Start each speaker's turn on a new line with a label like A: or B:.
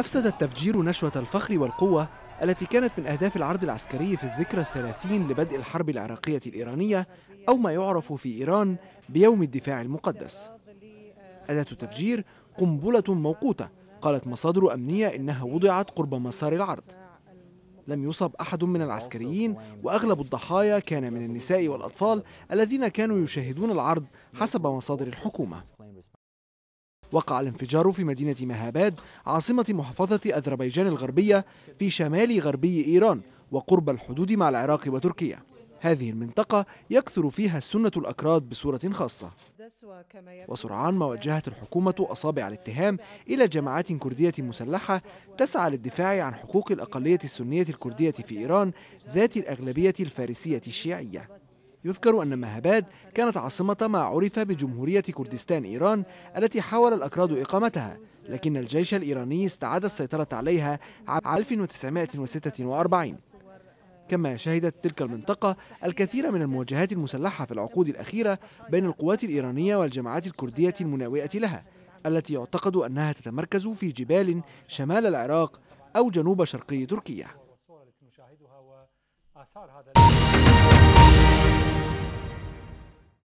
A: أفسد التفجير نشوة الفخر والقوة التي كانت من أهداف العرض العسكري في الذكرى الثلاثين لبدء الحرب العراقية الإيرانية أو ما يعرف في إيران بيوم الدفاع المقدس أداة التفجير قنبلة موقوتة قالت مصادر أمنية إنها وضعت قرب مسار العرض لم يصب أحد من العسكريين وأغلب الضحايا كان من النساء والأطفال الذين كانوا يشاهدون العرض حسب مصادر الحكومة وقع الانفجار في مدينة مهاباد عاصمة محافظة أذربيجان الغربية في شمال غربي إيران وقرب الحدود مع العراق وتركيا هذه المنطقة يكثر فيها السنة الأكراد بصورة خاصة وسرعان ما وجهت الحكومة أصابع الاتهام إلى جماعات كردية مسلحة تسعى للدفاع عن حقوق الأقلية السنية الكردية في إيران ذات الأغلبية الفارسية الشيعية يذكر أن مهاباد كانت عاصمة ما عرف بجمهورية كردستان إيران التي حاول الأكراد إقامتها لكن الجيش الإيراني استعاد السيطرة عليها عام 1946 كما شهدت تلك المنطقة الكثير من المواجهات المسلحة في العقود الأخيرة بين القوات الإيرانية والجماعات الكردية المناوئة لها التي يعتقد أنها تتمركز في جبال شمال العراق أو جنوب شرقي تركيا